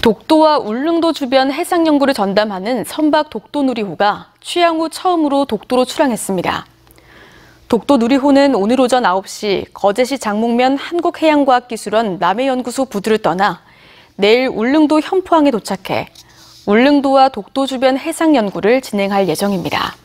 독도와 울릉도 주변 해상 연구를 전담하는 선박 독도 누리호가 취항후 처음으로 독도로 출항했습니다. 독도 누리호는 오늘 오전 9시 거제시 장목면 한국해양과학기술원 남해연구소 부두를 떠나 내일 울릉도 현포항에 도착해 울릉도와 독도 주변 해상 연구를 진행할 예정입니다.